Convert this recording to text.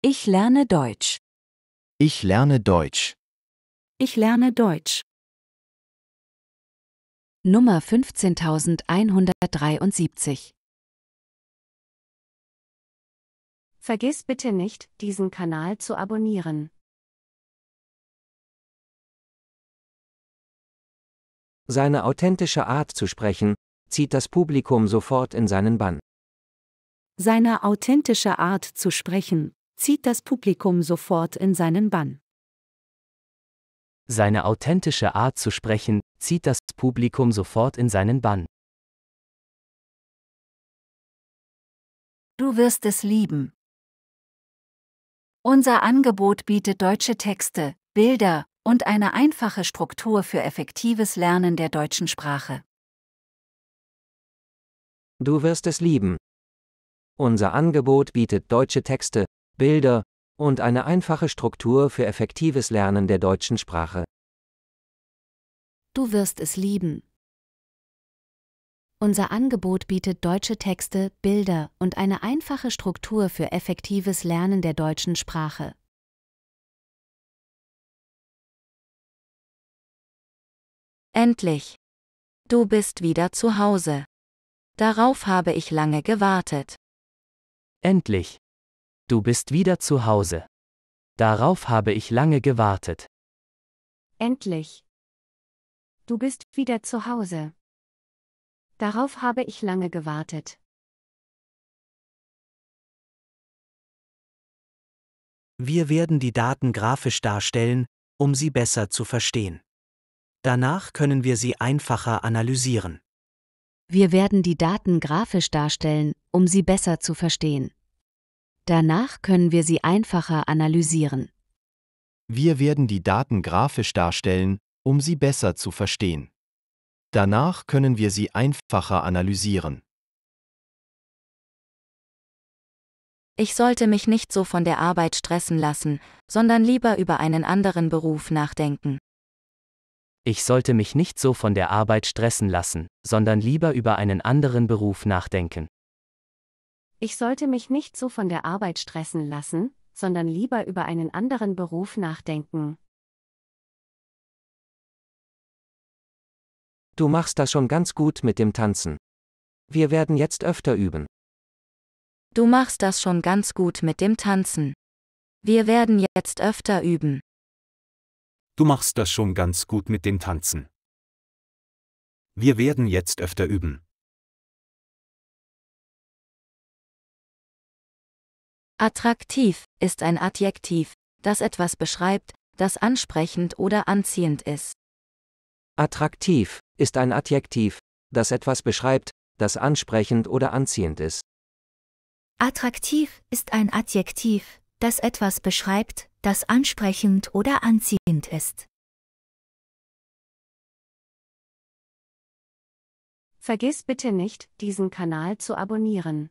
Ich lerne Deutsch. Ich lerne Deutsch. Ich lerne Deutsch. Nummer 15173 Vergiss bitte nicht, diesen Kanal zu abonnieren. Seine authentische Art zu sprechen, zieht das Publikum sofort in seinen Bann. Seine authentische Art zu sprechen, zieht das Publikum sofort in seinen Bann. Seine authentische Art zu sprechen, zieht das Publikum sofort in seinen Bann. Du wirst es lieben. Unser Angebot bietet deutsche Texte, Bilder und eine einfache Struktur für effektives Lernen der deutschen Sprache. Du wirst es lieben. Unser Angebot bietet deutsche Texte, Bilder und eine einfache Struktur für effektives Lernen der deutschen Sprache. Du wirst es lieben. Unser Angebot bietet deutsche Texte, Bilder und eine einfache Struktur für effektives Lernen der deutschen Sprache. Endlich. Du bist wieder zu Hause. Darauf habe ich lange gewartet. Endlich. Du bist wieder zu Hause. Darauf habe ich lange gewartet. Endlich. Du bist wieder zu Hause. Darauf habe ich lange gewartet. Wir werden die Daten grafisch darstellen, um sie besser zu verstehen. Danach können wir sie einfacher analysieren. Wir werden die Daten grafisch darstellen, um sie besser zu verstehen. Danach können wir sie einfacher analysieren. Wir werden die Daten grafisch darstellen, um sie besser zu verstehen. Danach können wir sie einfacher analysieren. Ich sollte mich nicht so von der Arbeit stressen lassen, sondern lieber über einen anderen Beruf nachdenken. Ich sollte mich nicht so von der Arbeit stressen lassen, sondern lieber über einen anderen Beruf nachdenken. Ich sollte mich nicht so von der Arbeit stressen lassen, sondern lieber über einen anderen Beruf nachdenken. Du machst das schon ganz gut mit dem Tanzen. Wir werden jetzt öfter üben. Du machst das schon ganz gut mit dem Tanzen. Wir werden jetzt öfter üben. Du machst das schon ganz gut mit dem Tanzen. Wir werden jetzt öfter üben. Attraktiv ist ein Adjektiv, das etwas beschreibt, das ansprechend oder anziehend ist. Attraktiv ist ein Adjektiv, das etwas beschreibt, das ansprechend oder anziehend ist. Attraktiv ist ein Adjektiv, das etwas beschreibt, das ansprechend oder anziehend ist. Vergiss bitte nicht, diesen Kanal zu abonnieren.